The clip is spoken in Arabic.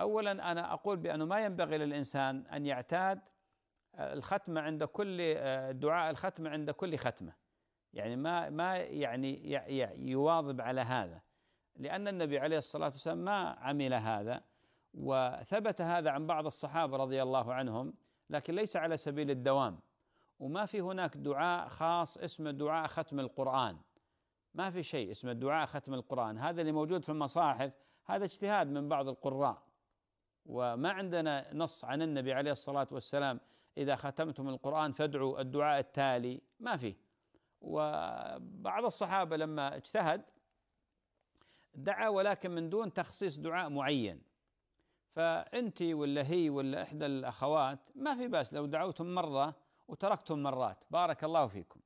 اولا انا اقول بانه ما ينبغي للانسان ان يعتاد آه، الختمه عند كل آه، دعاء الختمه عند كل ختمه يعني ما ما يعني يواظب على هذا لان النبي عليه الصلاه والسلام ما عمل هذا وثبت هذا عن بعض الصحابه رضي الله عنهم لكن ليس على سبيل الدوام وما في هناك دعاء خاص اسمه دعاء ختم القرآن ما في شيء اسمه دعاء ختم القرآن هذا اللي موجود في المصاحف هذا اجتهاد من بعض القراء وما عندنا نص عن النبي عليه الصلاة والسلام إذا ختمتم القرآن فادعوا الدعاء التالي ما فيه وبعض الصحابة لما اجتهد دعا ولكن من دون تخصيص دعاء معين فأنت ولا هي ولا إحدى الأخوات ما في بأس لو دعوتم مرة وتركتم مرات بارك الله فيكم